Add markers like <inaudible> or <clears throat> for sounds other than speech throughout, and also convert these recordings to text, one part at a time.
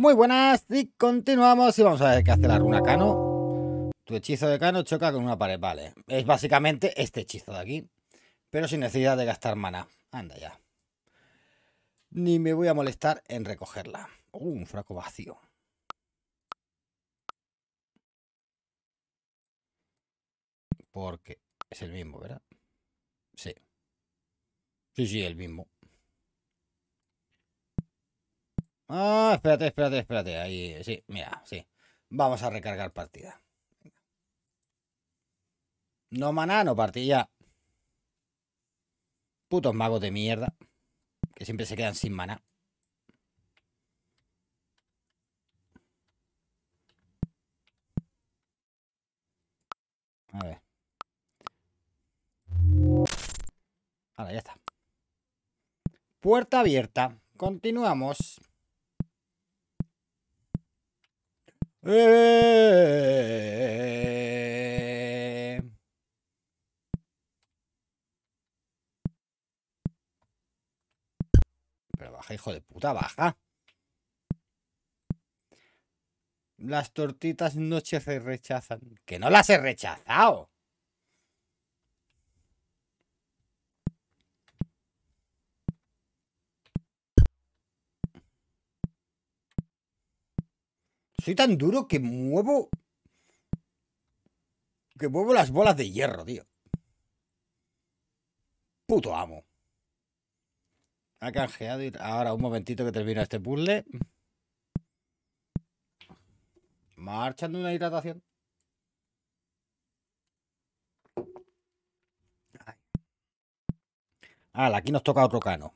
Muy buenas y continuamos y vamos a ver qué hace la runa Cano. Tu hechizo de Cano choca con una pared, vale. Es básicamente este hechizo de aquí, pero sin necesidad de gastar mana. Anda ya. Ni me voy a molestar en recogerla. Uh, un fraco vacío. Porque es el mismo, ¿verdad? Sí. Sí, sí, el mismo. Ah, espérate, espérate, espérate. Ahí, sí, mira, sí. Vamos a recargar partida. No maná, no partida. Putos magos de mierda. Que siempre se quedan sin maná. A ver. Ahora ya está. Puerta abierta. Continuamos. Eh. Pero baja, hijo de puta, baja. Las tortitas Noche se rechazan. Que no las he rechazado. Soy tan duro que muevo. Que muevo las bolas de hierro, tío. Puto amo. Ha canjeado y. Ahora, un momentito que termina este puzzle. Marchando una hidratación. Ah, aquí nos toca otro cano.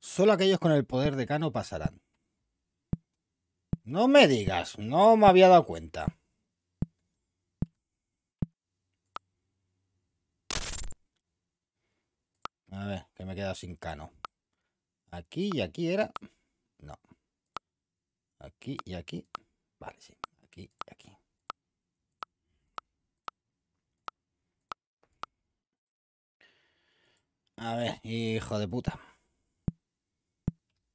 Solo aquellos con el poder de Cano pasarán. No me digas, no me había dado cuenta. A ver, que me he quedado sin Cano. Aquí y aquí era... No. Aquí y aquí. Vale, sí. Aquí y aquí. A ver, hijo de puta.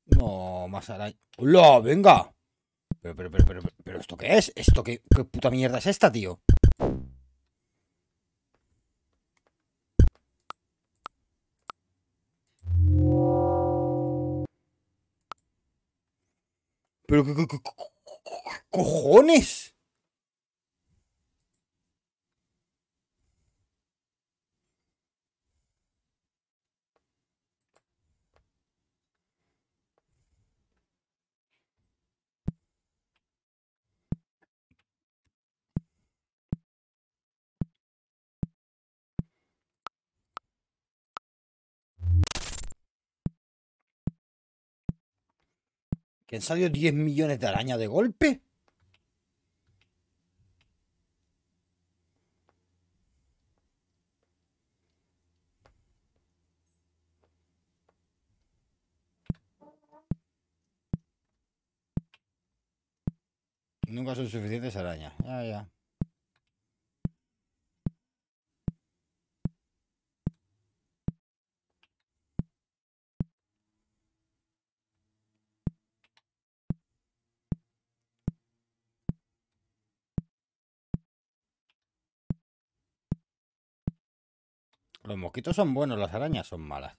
No, más araña. ¡Hola, venga! Pero, pero, pero, pero, pero, ¿esto qué es? ¿Esto qué, qué puta mierda es esta, tío? ¿Pero qué, qué, qué cojones? ¿Que han 10 millones de arañas de golpe? Nunca son suficientes arañas. Ya, ya. Los mosquitos son buenos, las arañas son malas.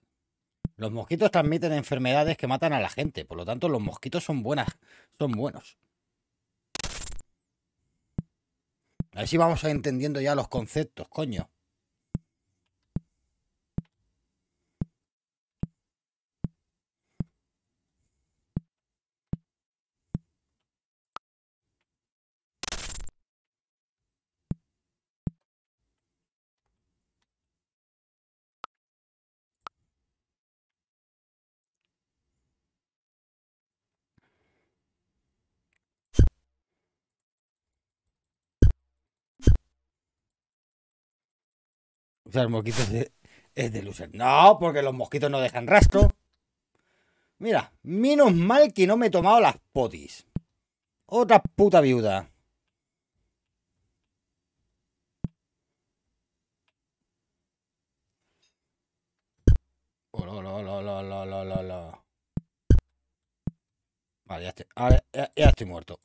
Los mosquitos transmiten enfermedades que matan a la gente, por lo tanto los mosquitos son buenas, son buenos. Así ver si vamos entendiendo ya los conceptos, coño. mosquitos es de loser. No, porque los mosquitos no dejan rastro. Mira, menos mal que no me he tomado las potis. Otra puta viuda. Oh, vale, ya estoy muerto.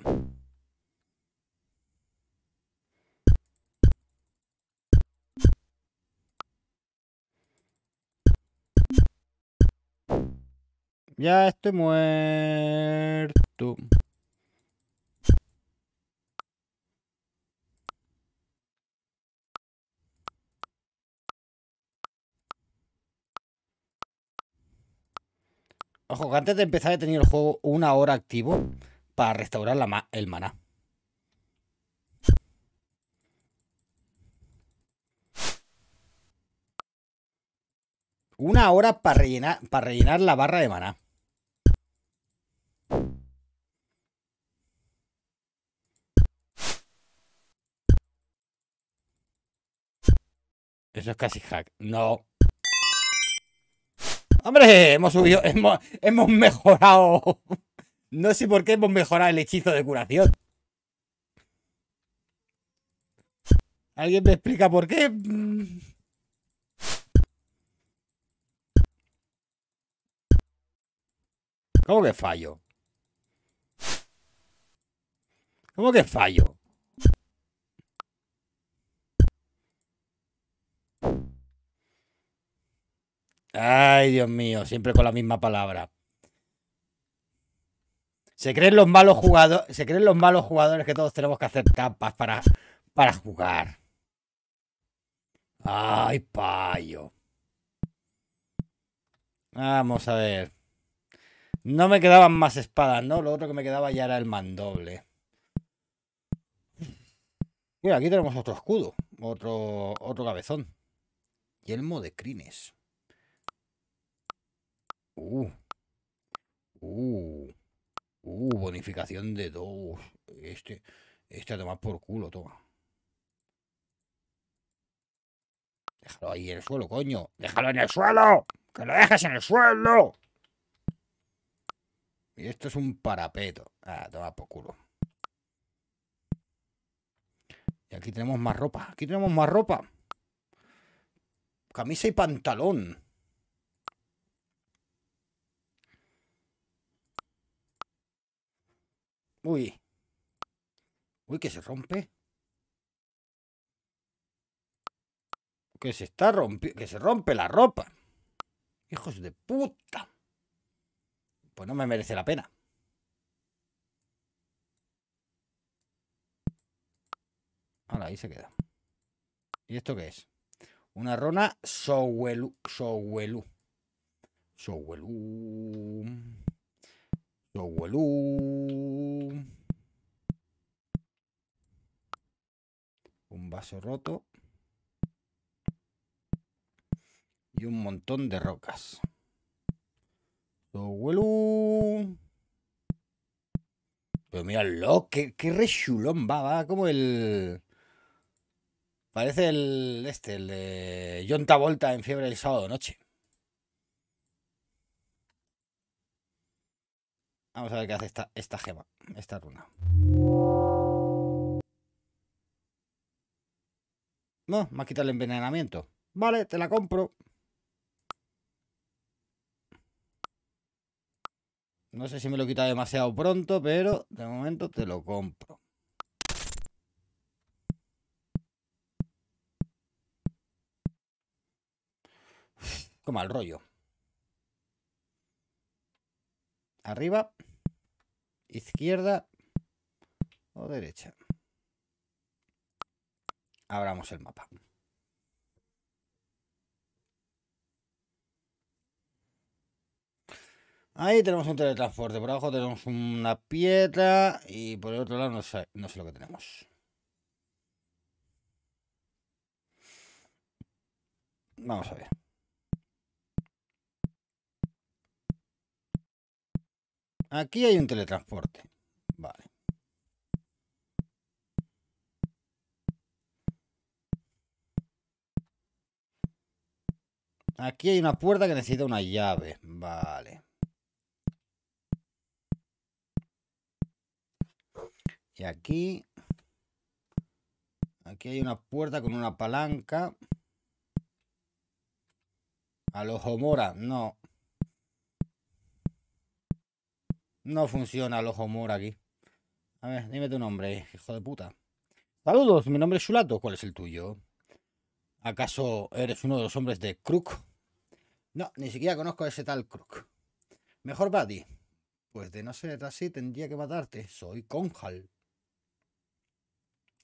Ya estoy muerto. Ojo, antes de empezar he tenido el juego una hora activo para restaurar el maná. Una hora para rellenar, para rellenar la barra de maná. Eso es casi hack. No. Hombre, hemos subido, hemos, hemos mejorado. No sé por qué hemos mejorado el hechizo de curación. ¿Alguien me explica por qué? ¿Cómo que fallo? ¿Cómo que fallo? Ay, Dios mío, siempre con la misma palabra. Se creen los malos jugadores, se creen los malos jugadores que todos tenemos que hacer campas para, para jugar. Ay, payo. Vamos a ver. No me quedaban más espadas, ¿no? Lo otro que me quedaba ya era el mandoble. Mira, aquí tenemos otro escudo, otro, otro cabezón. Yelmo de crines. Uh, uh. Uh. bonificación de dos. Este. Este a tomar por culo, toma. Déjalo ahí en el suelo, coño. Déjalo en el suelo. Que lo dejes en el suelo. Y esto es un parapeto. Ah, toma por culo. Y aquí tenemos más ropa. Aquí tenemos más ropa. Camisa y pantalón. Uy. Uy, que se rompe. Que se está rompiendo. Que se rompe la ropa. Hijos de puta. Pues no me merece la pena. Ahora ahí se queda. ¿Y esto qué es? Una rona Sowelu. Sowelu. Sowelu. Yo, Un vaso roto. Y un montón de rocas. Yo, mira Pero lo que qué rechulón va, va como el... Parece el este, el de John Travolta en Fiebre el Sábado Noche. Vamos a ver qué hace esta, gema, esta runa. No, me ha quitado el envenenamiento. Vale, te la compro. No sé si me lo quita demasiado pronto, pero de momento te lo compro. Como al rollo. arriba, izquierda o derecha. Abramos el mapa. Ahí tenemos un teletransporte, por abajo tenemos una piedra y por el otro lado no sé, lo que tenemos. Vamos a ver. Aquí hay un teletransporte. Vale. Aquí hay una puerta que necesita una llave. Vale. Y aquí... Aquí hay una puerta con una palanca. A los Homora, no. No funciona el ojo humor aquí. A ver, dime tu nombre, hijo de puta. Saludos, mi nombre es Chulato. ¿Cuál es el tuyo? ¿Acaso eres uno de los hombres de Crook? No, ni siquiera conozco a ese tal Crook. Mejor para Pues de no ser así, tendría que matarte. Soy Conjal.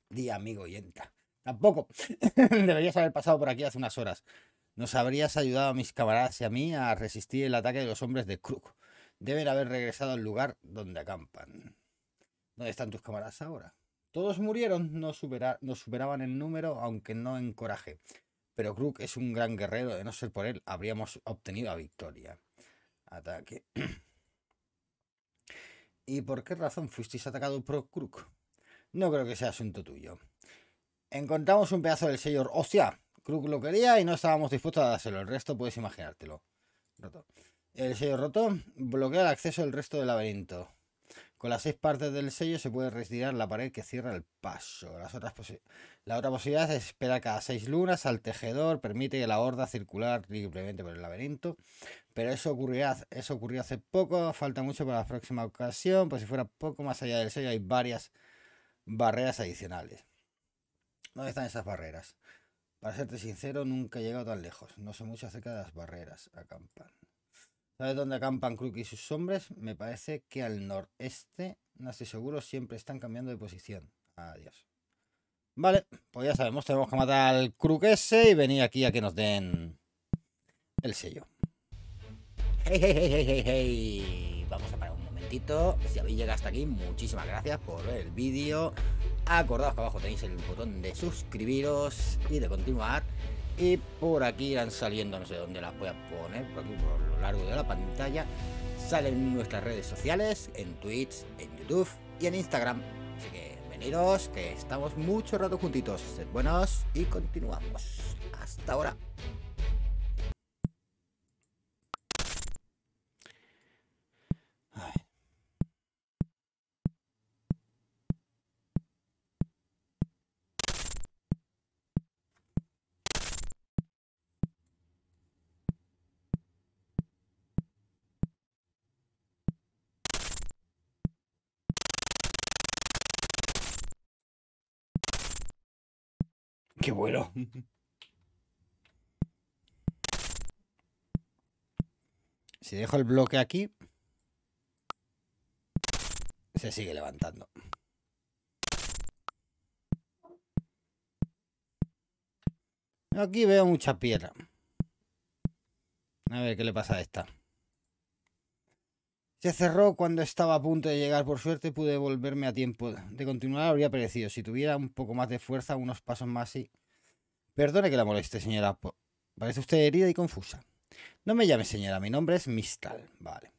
Di amigo yenta. Tampoco. <laughs> Deberías haber pasado por aquí hace unas horas. Nos habrías ayudado a mis camaradas y a mí a resistir el ataque de los hombres de Crook deben haber regresado al lugar donde acampan. ¿Dónde están tus camaradas ahora? Todos murieron, no, superaban el número, aunque no en coraje. Pero Krug es un gran guerrero, de no ser por él, habríamos obtenido la victoria. Ataque. <clears throat> ¿Y por qué razón fuisteis atacado por Krug? No creo que sea asunto tuyo. Encontramos un pedazo del señor ¡Hostia! Krug lo quería y no estábamos dispuestos a dárselo. El resto puedes imaginártelo. Roto. El sello roto bloquea el acceso al resto del laberinto. Con las seis partes del sello se puede retirar la pared que cierra el paso. la otra posibilidad es esperar cada seis lunas al tejedor, permite que la horda circular libremente por el laberinto. Pero eso ocurrió hace poco, falta mucho para la próxima ocasión. Pues si fuera poco más allá del sello hay varias barreras adicionales. ¿Dónde están esas barreras? Para serte sincero, nunca he llegado tan lejos. No sé mucho acerca de las barreras. Acampan. ¿Sabes dónde acampan Crook y sus hombres? Me parece que al noreste, no estoy seguro, siempre están cambiando de posición. Adiós. Vale, pues ya sabemos, tenemos que matar al Crook ese y venir aquí a que nos den el sello. ¡Hey, hey, hey, hey, hey, hey! Vamos a parar un momentito. Si habéis llegado hasta aquí, muchísimas gracias por ver el vídeo. Acordaos que abajo tenéis el botón de suscribiros y de continuar y por aquí irán saliendo, no sé dónde las voy a poner, por aquí por lo largo de la pantalla, salen nuestras redes sociales, en Twitch, en YouTube y en Instagram. Así que veniros, que estamos mucho rato juntitos. Sed buenos y continuamos. Hasta ahora. Qué bueno. Si dejo el bloque aquí, se sigue levantando. Aquí veo mucha piedra. A ver qué le pasa a esta. Se cerró cuando estaba a punto de llegar. Por suerte pude volverme a tiempo. De continuar habría perecido. Si tuviera un poco más de fuerza, unos pasos más y... Perdone que la moleste, señora. Parece usted herida y confusa. No me llame señora, mi nombre es Mistal. Vale.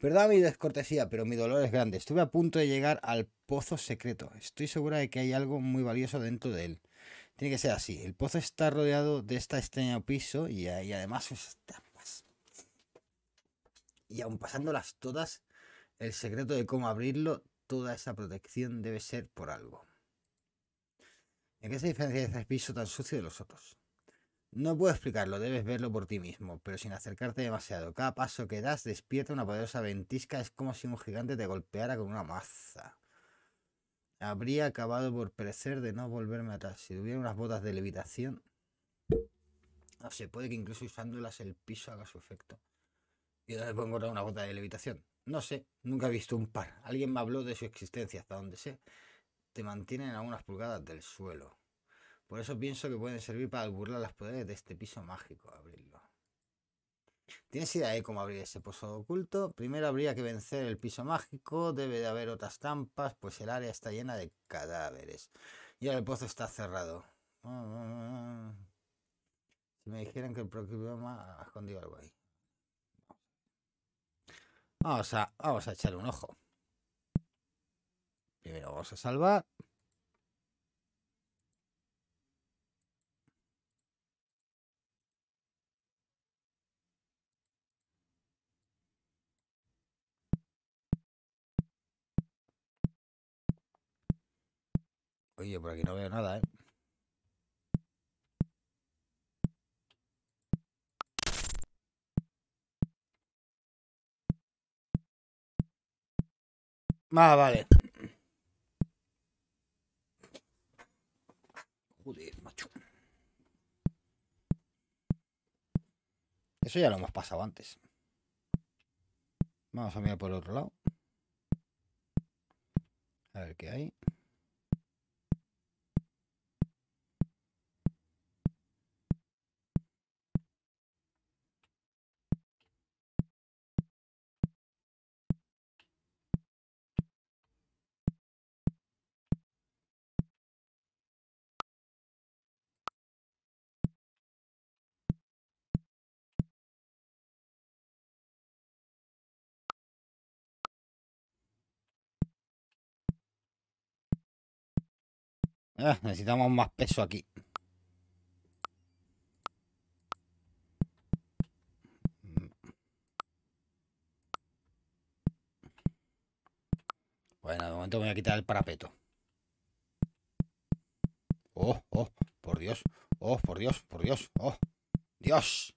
Perdón mi descortesía, pero mi dolor es grande. Estuve a punto de llegar al pozo secreto. Estoy segura de que hay algo muy valioso dentro de él. Tiene que ser así. El pozo está rodeado de esta extraña piso y, ahí además está y aun pasándolas todas, el secreto de cómo abrirlo, toda esa protección debe ser por algo. ¿En qué se diferencia este piso tan sucio de los otros? No puedo explicarlo, debes verlo por ti mismo, pero sin acercarte demasiado. Cada paso que das despierta una poderosa ventisca, es como si un gigante te golpeara con una maza. Habría acabado por perecer de no volverme atrás. Si tuviera unas botas de levitación, no se puede que incluso usándolas el piso haga su efecto y donde puedo encontrar una gota de levitación. No sé, nunca he visto un par. Alguien me habló de su existencia, hasta donde sé. Te mantienen a unas pulgadas del suelo. Por eso pienso que pueden servir para burlar las poderes de este piso mágico. Abrirlo. ¿Tienes idea de ¿eh? cómo abrir ese pozo oculto? Primero habría que vencer el piso mágico, debe de haber otras trampas, pues el área está llena de cadáveres. Y ahora el pozo está cerrado. Ah. Si me dijeran que el programa ha escondido algo ahí. Vamos a, vamos a echarle un ojo. Primero vamos a salvar. Oye, por aquí no veo nada, ¿eh? Ah, vale. Joder, macho. Eso ya lo hemos pasado antes. Vamos a mirar por el otro lado. A ver qué hay. Ah, necesitamos más peso aquí. Bueno, de momento voy a quitar el parapeto. Oh, oh, por Dios. Oh, por Dios, por Dios. Oh, Dios.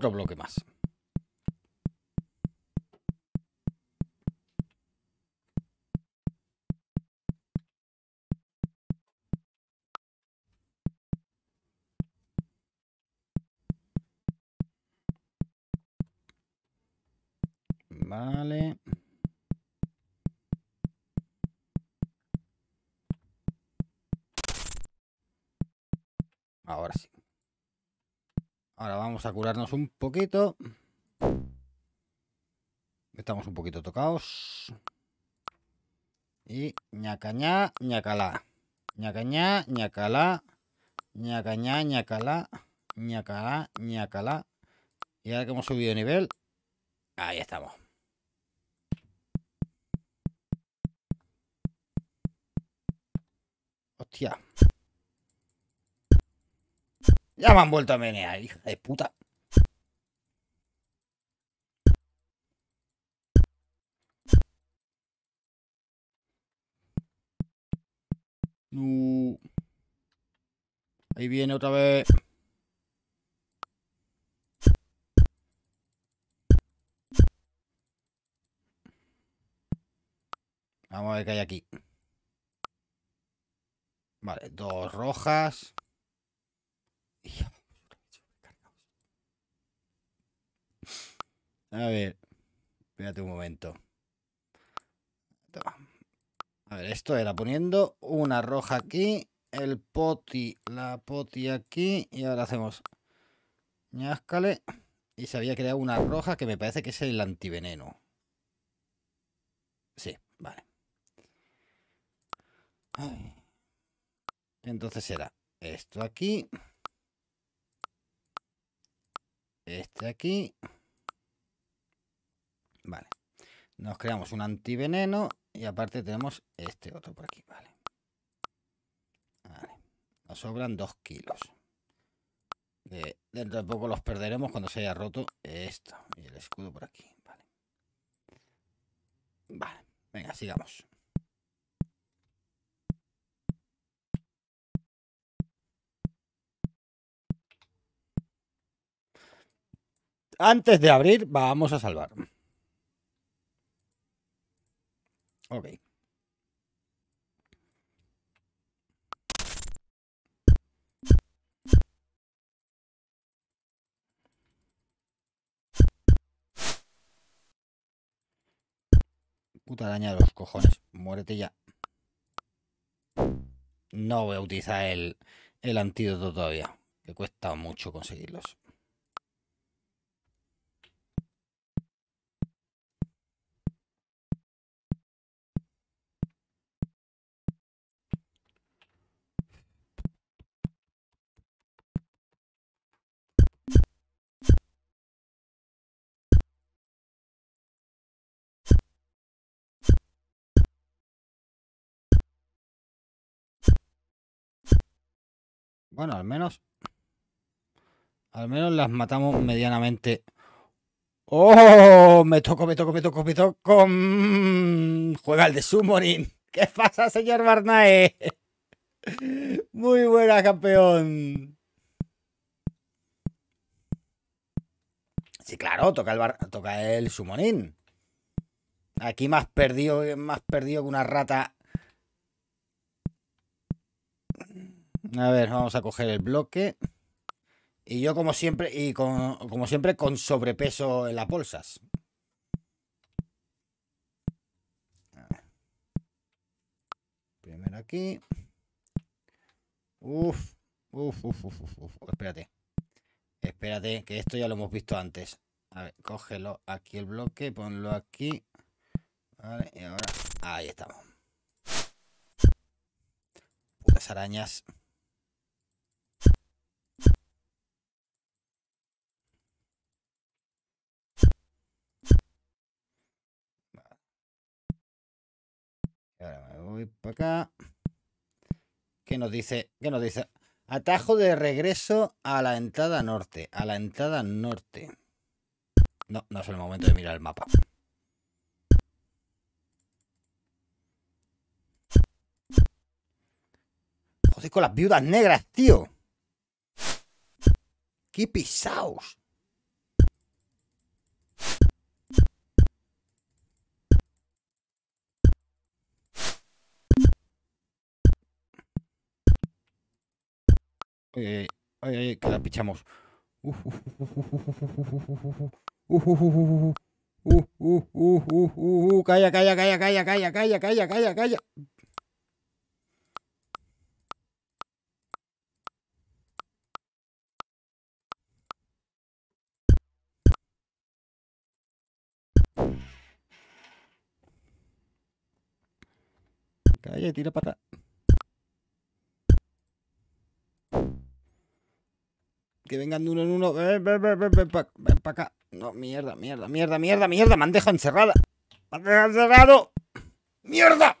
otro bloque más. Vale. Ahora sí. Ahora vamos a curarnos un poquito. Estamos un poquito tocados. Y ña ñacalá. ña ñacalá. ña ñacalá. Ñacalá, ñacalá. Y ahora que hemos subido de nivel, ahí estamos. Hostia. Ya me han vuelto a menear, hija de puta. Ahí viene otra vez. Vamos a ver qué hay aquí. Vale, dos rojas. A ver, espérate un momento. A ver, esto era poniendo una roja aquí, el poti, la poti aquí, y ahora hacemos ñáscale. Y se había creado una roja que me parece que es el antiveneno. Sí, vale. Entonces era esto aquí este aquí. Vale. Nos creamos un antiveneno y aparte tenemos este otro por aquí, vale. Nos sobran dos kilos. dentro de poco los perderemos cuando se haya roto esto y el escudo por aquí, Vale, venga, sigamos. Antes de abrir, vamos a salvar. Ok. Puta daña de los cojones. Muérete ya. No voy a utilizar el, el antídoto todavía. Que cuesta mucho conseguirlos. Bueno, al menos. Al menos las matamos medianamente. ¡Oh! Me toco, me toco, me toco, me toco. Mm, juega el de Summoning. ¿Qué pasa, señor Barnae? Muy buena, campeón. Sí, claro, toca el, toca Summoning. Aquí más perdido, más perdido que una rata A ver, vamos a coger el bloque. Y yo como siempre, y con, como siempre, con sobrepeso en las bolsas. Primero aquí. Uf, uf, uf, uf, uf, Espérate. Espérate, que esto ya lo hemos visto antes. A ver, cógelo aquí el bloque, ponlo aquí. Vale, y ahora ahí estamos. Las arañas. Ahora me voy para acá. ¿Qué nos dice? ¿Qué nos dice? Atajo de regreso a la entrada norte. A la entrada norte. No, no es el momento de mirar el mapa. Joder, con las viudas negras, tío. ¡Qué pisaos! Eh, ay, que la pichamos. Calla, calla, calla, calla, calla, calla, calla, calla, calla. Calla, tira para atrás. Que vengan de uno en uno. Ven, eh, ven, ven, ven, ven para pa acá. No, mierda, mierda, mierda, mierda, mierda. Me han dejado encerrada. Me han dejado encerrado. ¡Mierda!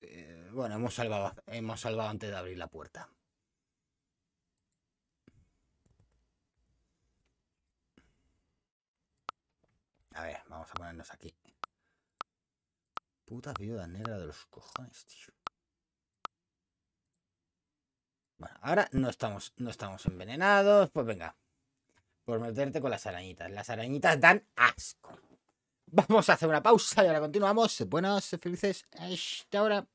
Eh, bueno, hemos salvado, hemos salvado antes de abrir la puerta. A ver, vamos a ponernos aquí. Puta viuda negra de los cojones, tío ahora no estamos, no estamos envenenados. Pues venga, por meterte con las arañitas. Las arañitas dan asco. Vamos a hacer una pausa y ahora continuamos. Buenas, felices. Hasta ahora.